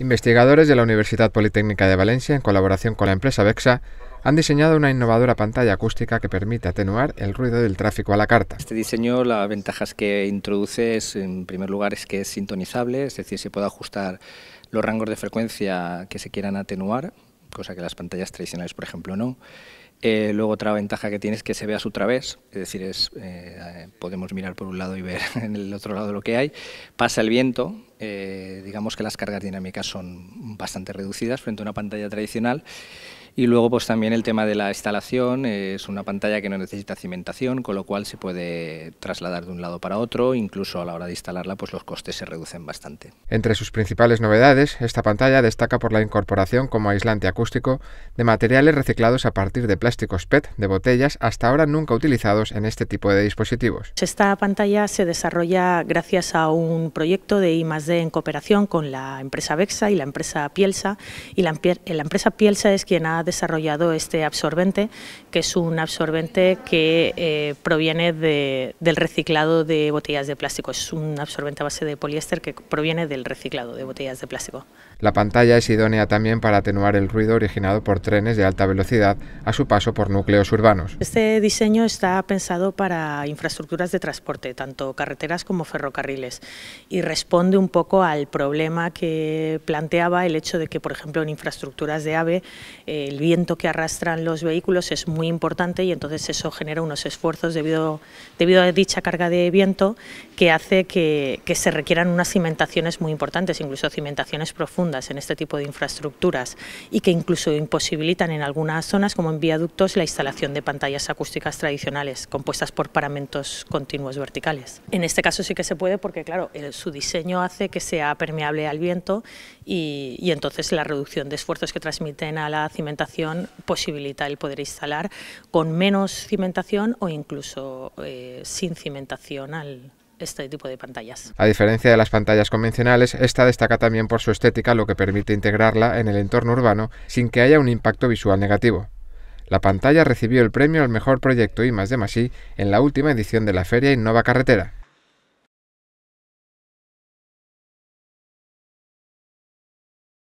Investigadores de la Universidad Politécnica de Valencia, en colaboración con la empresa Vexa, han diseñado una innovadora pantalla acústica que permite atenuar el ruido del tráfico a la carta. Este diseño, las ventajas que introduce es, en primer lugar, es que es sintonizable, es decir, se puede ajustar los rangos de frecuencia que se quieran atenuar, cosa que las pantallas tradicionales, por ejemplo, no. Eh, luego otra ventaja que tiene es que se ve a su través, es decir, es, eh, podemos mirar por un lado y ver en el otro lado lo que hay. Pasa el viento, eh, digamos que las cargas dinámicas son bastante reducidas frente a una pantalla tradicional y luego pues también el tema de la instalación, es una pantalla que no necesita cimentación, con lo cual se puede trasladar de un lado para otro, incluso a la hora de instalarla pues los costes se reducen bastante. Entre sus principales novedades, esta pantalla destaca por la incorporación como aislante acústico de materiales reciclados a partir de plásticos PET de botellas hasta ahora nunca utilizados en este tipo de dispositivos. Esta pantalla se desarrolla gracias a un proyecto de I+D en cooperación con la empresa Vexa y la empresa Pielsa y la, la empresa Pielsa es quien ha desarrollado este absorbente, que es un absorbente que eh, proviene del reciclado de botellas de plástico. Es un absorbente a base de poliéster que proviene del reciclado de botellas de plástico. La pantalla es idónea también para atenuar el ruido originado por trenes de alta velocidad a su paso por núcleos urbanos. Este diseño está pensado para infraestructuras de transporte, tanto carreteras como ferrocarriles, y responde un poco al problema que planteaba el hecho de que, por ejemplo, en infraestructuras de AVE, el eh, viento que arrastran los vehículos es muy importante y entonces eso genera unos esfuerzos debido, debido a dicha carga de viento que hace que, que se requieran unas cimentaciones muy importantes, incluso cimentaciones profundas en este tipo de infraestructuras y que incluso imposibilitan en algunas zonas, como en viaductos, la instalación de pantallas acústicas tradicionales compuestas por paramentos continuos verticales. En este caso sí que se puede porque, claro, el, su diseño hace que sea permeable al viento y, y entonces la reducción de esfuerzos que transmiten a la cimentación posibilita el poder instalar con menos cimentación o incluso eh, sin cimentación este tipo de pantallas. A diferencia de las pantallas convencionales, esta destaca también por su estética, lo que permite integrarla en el entorno urbano sin que haya un impacto visual negativo. La pantalla recibió el premio al mejor proyecto de Masí en la última edición de la feria Innova Carretera.